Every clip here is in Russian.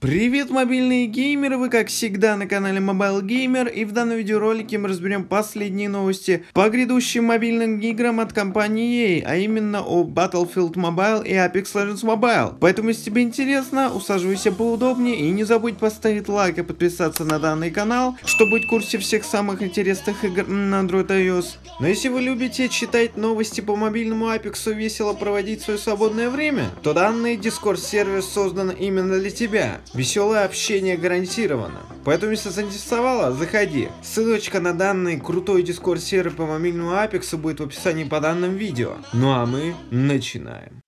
Привет, мобильные геймеры! Вы, как всегда, на канале Mobile Gamer, и в данном видеоролике мы разберем последние новости по грядущим мобильным играм от компании EA, а именно о Battlefield Mobile и Apex Legends Mobile. Поэтому, если тебе интересно, усаживайся поудобнее и не забудь поставить лайк и подписаться на данный канал, чтобы быть в курсе всех самых интересных игр на Android iOS. Но если вы любите читать новости по мобильному Apex и весело проводить свое свободное время, то данный Discord сервер создан именно для тебя. Веселое общение гарантировано. Поэтому, если заинтересовало, заходи. Ссылочка на данный крутой дискорд сервер по мобильному Апексу будет в описании по данным видео. Ну а мы начинаем.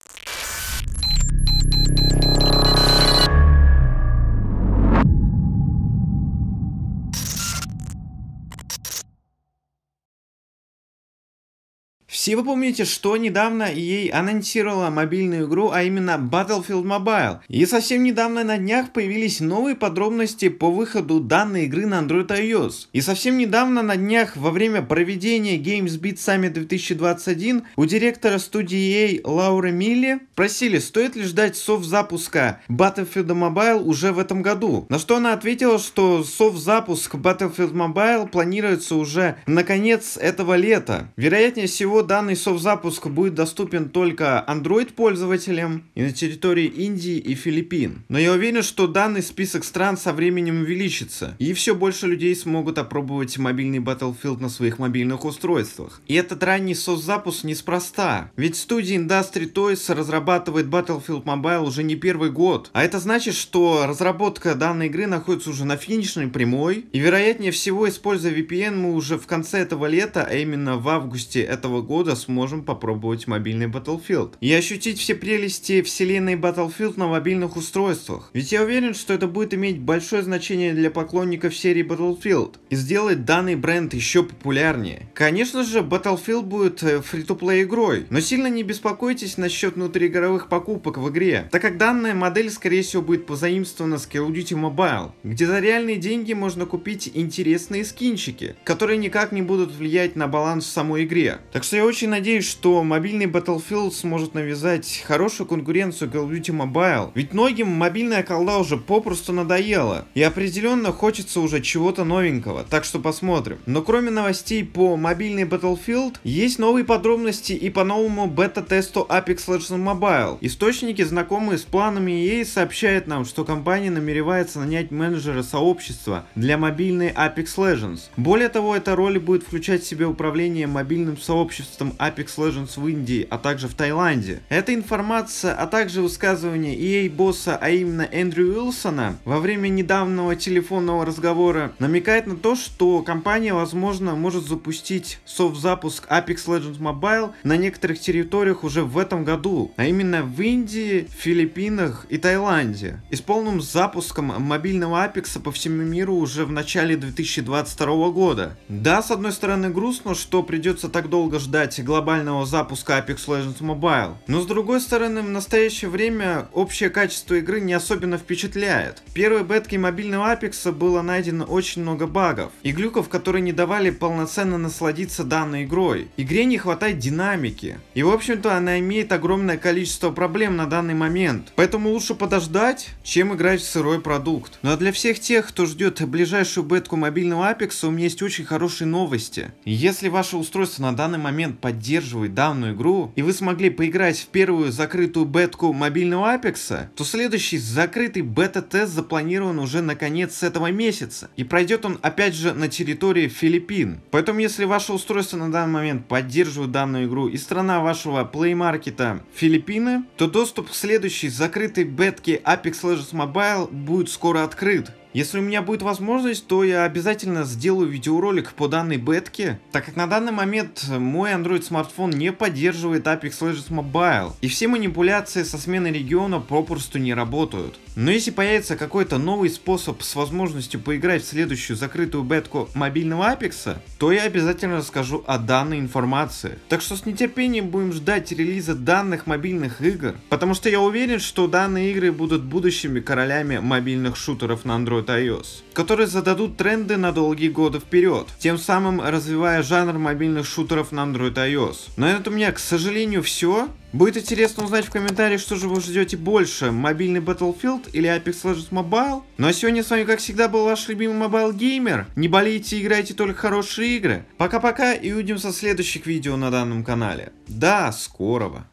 Все вы помните, что недавно ей анонсировала мобильную игру, а именно Battlefield Mobile. И совсем недавно на днях появились новые подробности по выходу данной игры на Android iOS. И совсем недавно на днях во время проведения Games Beat Summit 2021 у директора студии EA Лауры Милли спросили, стоит ли ждать софт-запуска Battlefield Mobile уже в этом году. На что она ответила, что софт-запуск Battlefield Mobile планируется уже на конец этого лета. Вероятнее всего, данный совзапуск будет доступен только Android-пользователям и на территории Индии и Филиппин. Но я уверен, что данный список стран со временем увеличится, и все больше людей смогут опробовать мобильный Battlefield на своих мобильных устройствах. И этот ранний соцзапуск неспроста, ведь студия Industry Toys разрабатывает Battlefield Mobile уже не первый год, а это значит, что разработка данной игры находится уже на финишной прямой, и вероятнее всего, используя VPN, мы уже в конце этого лета, а именно в августе этого года, года сможем попробовать мобильный Battlefield. И ощутить все прелести вселенной Battlefield на мобильных устройствах. Ведь я уверен, что это будет иметь большое значение для поклонников серии Battlefield и сделает данный бренд еще популярнее. Конечно же, Battlefield будет фри-то-плей э, игрой, но сильно не беспокойтесь насчет внутриигровых покупок в игре, так как данная модель скорее всего будет позаимствована с Call of Duty Mobile, где за реальные деньги можно купить интересные скинчики, которые никак не будут влиять на баланс в самой игре. Так что я очень надеюсь, что мобильный Battlefield сможет навязать хорошую конкуренцию Call of Duty Mobile, ведь многим мобильная колда уже попросту надоела, и определенно хочется уже чего-то новенького, так что посмотрим. Но кроме новостей по мобильной Battlefield, есть новые подробности и по новому бета-тесту Apex Legends Mobile. Источники, знакомые с планами EA, сообщают нам, что компания намеревается нанять менеджера сообщества для мобильной Apex Legends. Более того, эта роль будет включать в себя управление мобильным сообществом тестом Apex Legends в Индии, а также в Таиланде. Эта информация, а также высказывание EA босса, а именно Эндрю Уилсона, во время недавнего телефонного разговора намекает на то, что компания, возможно, может запустить софт-запуск Apex Legends Mobile на некоторых территориях уже в этом году, а именно в Индии, Филиппинах и Таиланде. И с полным запуском мобильного Apex по всему миру уже в начале 2022 года. Да, с одной стороны грустно, что придется так долго ждать ждать глобального запуска Apex Legends Mobile. Но с другой стороны, в настоящее время общее качество игры не особенно впечатляет. В первой бетке мобильного Apex было найдено очень много багов и глюков, которые не давали полноценно насладиться данной игрой. Игре не хватает динамики. И в общем-то она имеет огромное количество проблем на данный момент. Поэтому лучше подождать, чем играть в сырой продукт. Ну а для всех тех, кто ждет ближайшую бетку мобильного Apex, у меня есть очень хорошие новости. Если ваше устройство на данный момент поддерживает данную игру, и вы смогли поиграть в первую закрытую бетку мобильного Apex, то следующий закрытый бета-тест запланирован уже на конец этого месяца. И пройдет он опять же на территории Филиппин. Поэтому если ваше устройство на данный момент поддерживает данную игру и страна вашего Play Market Филиппины, то доступ к следующей закрытой бетке Apex Legends Mobile будет скоро открыт. Если у меня будет возможность, то я обязательно сделаю видеоролик по данной бетке, так как на данный момент мой Android смартфон не поддерживает Apex Legends Mobile, и все манипуляции со сменой региона попросту не работают. Но если появится какой-то новый способ с возможностью поиграть в следующую закрытую бетку мобильного Apex, то я обязательно расскажу о данной информации. Так что с нетерпением будем ждать релиза данных мобильных игр, потому что я уверен, что данные игры будут будущими королями мобильных шутеров на Android продолжают iOS, которые зададут тренды на долгие годы вперед, тем самым развивая жанр мобильных шутеров на Android iOS. На этом у меня, к сожалению, все. Будет интересно узнать в комментариях, что же вы ждете больше, мобильный Battlefield или Apex Legends Mobile. Ну а сегодня с вами, как всегда, был ваш любимый мобайл геймер. Не болейте, играйте только хорошие игры. Пока-пока и увидимся в следующих видео на данном канале. До скорого!